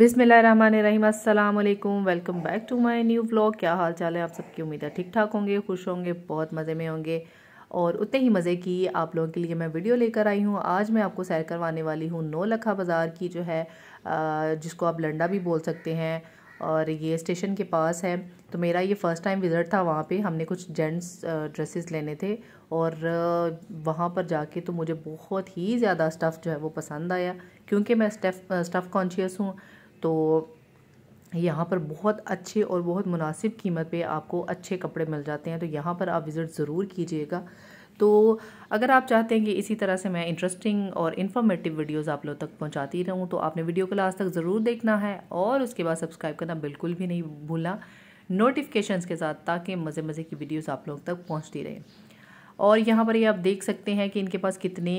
बिसमीम अल्लाम welcome back to my new vlog क्या हाल चाल है आप सबकी उम्मीद है ठीक ठाक होंगे खुश होंगे बहुत मज़े में होंगे और उतने ही मज़े की आप लोगों के लिए मैं वीडियो लेकर आई हूँ आज मैं आपको सैर करवाने वाली हूँ नौ लखा बाज़ार की जो है जिसको आप लंडा भी बोल सकते हैं और ये स्टेशन के पास है तो मेरा ये फ़र्स्ट टाइम विज़िट था वहाँ पे हमने कुछ जेंट्स ड्रेसेस लेने थे और वहाँ पर जाके तो मुझे बहुत ही ज़्यादा स्टफ़ जो है वो पसंद आया क्योंकि मैं स्टफ स्टफ़ कॉन्शियस हूँ तो यहाँ पर बहुत अच्छे और बहुत मुनासिब कीमत पे आपको अच्छे कपड़े मिल जाते हैं तो यहाँ पर आप विज़िट ज़रूर कीजिएगा तो अगर आप चाहते हैं कि इसी तरह से मैं इंटरेस्टिंग और इन्फॉर्मेटिव वीडियोस आप लोग तक पहुंचाती रहूं तो आपने वीडियो को लास्ट तक ज़रूर देखना है और उसके बाद सब्सक्राइब करना बिल्कुल भी नहीं भूलना नोटिफिकेशंस के साथ ताकि मज़े मज़े की वीडियोस आप लोग तक पहुंचती रहे और यहाँ पर ये आप देख सकते हैं कि इनके पास कितने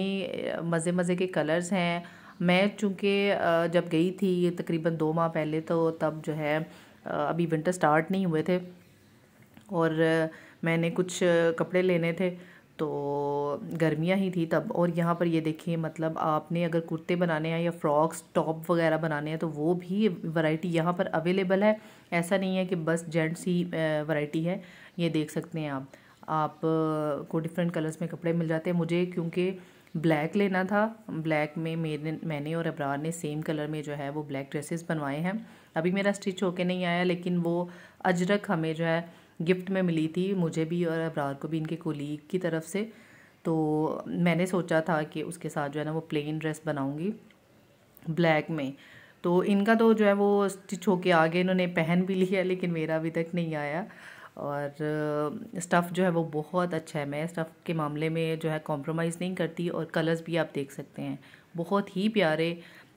मज़े मज़े के कलर्स हैं मैं चूँकि जब गई थी ये तकरीबन दो माह पहले तो तब जो है अभी विंटर स्टार्ट नहीं हुए थे और मैंने कुछ कपड़े लेने थे तो गर्मियाँ ही थी तब और यहाँ पर ये देखिए मतलब आपने अगर कुर्ते बनाने हैं या फ्रॉक्स टॉप वगैरह बनाने हैं तो वो भी वैरायटी यहाँ पर अवेलेबल है ऐसा नहीं है कि बस जेंट्स ही वैरायटी है ये देख सकते हैं आप आप को डिफरेंट कलर्स में कपड़े मिल जाते हैं मुझे क्योंकि ब्लैक लेना था ब्लैक में मेरे मैंने और अबरार ने सेम कलर में जो है वो ब्लैक ड्रेसेस बनवाए हैं अभी मेरा स्टिच होके नहीं आया लेकिन वो अजरक हमें जो है गिफ्ट में मिली थी मुझे भी और अबरार को भी इनके कोलीग की तरफ से तो मैंने सोचा था कि उसके साथ जो है ना वो प्लेन ड्रेस बनाऊँगी ब्लैक में तो इनका तो जो है वो स्टिच होके आगे इन्होंने पहन भी लिया लेकिन मेरा अभी तक नहीं आया और स्टफ़ जो है वो बहुत अच्छा है मैं स्टफ़ के मामले में जो है कॉम्प्रोमाइज़ नहीं करती और कलर्स भी आप देख सकते हैं बहुत ही प्यारे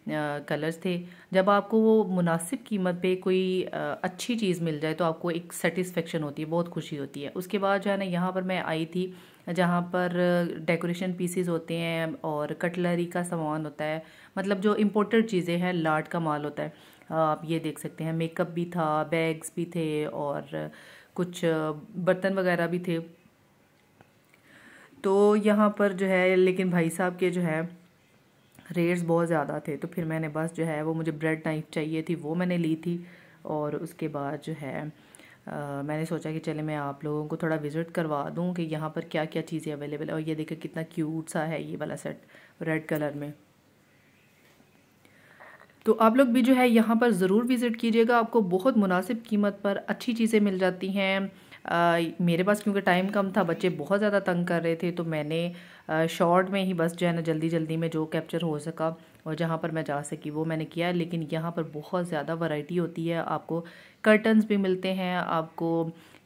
कलर्स थे जब आपको वो मुनासिब कीमत पे कोई अच्छी चीज़ मिल जाए तो आपको एक सेटिस्फेक्शन होती है बहुत खुशी होती है उसके बाद जो है ना यहाँ पर मैं आई थी जहाँ पर डेकोरेशन पीसीज होते हैं और कटलरी का सामान होता है मतलब जो इम्पोर्टेड चीज़ें हैं लाट का माल होता है आप ये देख सकते हैं मेकअप भी था बैग्स भी थे और कुछ बर्तन वगैरह भी थे तो यहाँ पर जो है लेकिन भाई साहब के जो है रेट्स बहुत ज़्यादा थे तो फिर मैंने बस जो है वो मुझे ब्रेड नाइफ चाहिए थी वो मैंने ली थी और उसके बाद जो है आ, मैंने सोचा कि चले मैं आप लोगों को थोड़ा विज़िट करवा दूँ कि यहाँ पर क्या क्या चीज़ें अवेलेबल है और ये देखिए कितना क्यूट सा है ये वाला सेट रेड कलर में तो आप लोग भी जो है यहाँ पर ज़रूर विज़िट कीजिएगा आपको बहुत मुनासिब कीमत पर अच्छी चीज़ें मिल जाती हैं मेरे पास क्योंकि टाइम कम था बच्चे बहुत ज़्यादा तंग कर रहे थे तो मैंने शॉर्ट में ही बस जो है ना जल्दी जल्दी में जो कैप्चर हो सका और जहाँ पर मैं जा सकी वो मैंने किया लेकिन यहाँ पर बहुत ज़्यादा वैरायटी होती है आपको कर्टन्स भी मिलते हैं आपको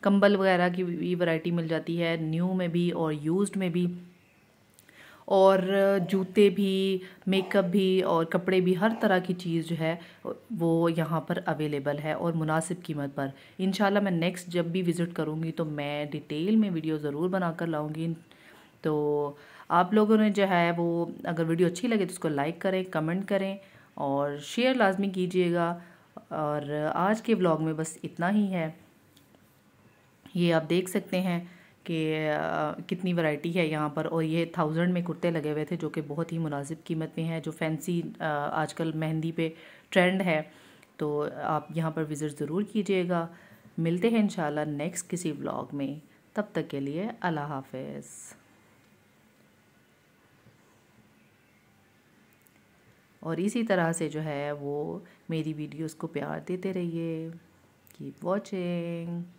कंबल वगैरह की भी वैरायटी मिल जाती है न्यू में भी और यूज्ड में भी और जूते भी मेकअप भी और कपड़े भी हर तरह की चीज़ जो है वो यहाँ पर अवेलेबल है और मुनासिब कीमत पर इन मैं नेक्स्ट जब भी विज़िट करूँगी तो मैं डिटेल में वीडियो ज़रूर बना कर लाऊँगी तो आप लोगों ने जो है वो अगर वीडियो अच्छी लगे तो उसको लाइक करें कमेंट करें और शेयर लाजमी कीजिएगा और आज के व्लॉग में बस इतना ही है ये आप देख सकते हैं कि कितनी वैरायटी है यहाँ पर और ये थाउजेंड में कुर्ते लगे हुए थे जो कि बहुत ही मुनासिब कीमत में है जो फैंसी आजकल मेहंदी पे ट्रेंड है तो आप यहाँ पर विज़िट ज़रूर कीजिएगा मिलते हैं इन नेक्स्ट किसी ब्लॉग में तब तक के लिए अल्लाह हाफिज़ और इसी तरह से जो है वो मेरी वीडियोस को प्यार देते रहिए कीप वॉचिंग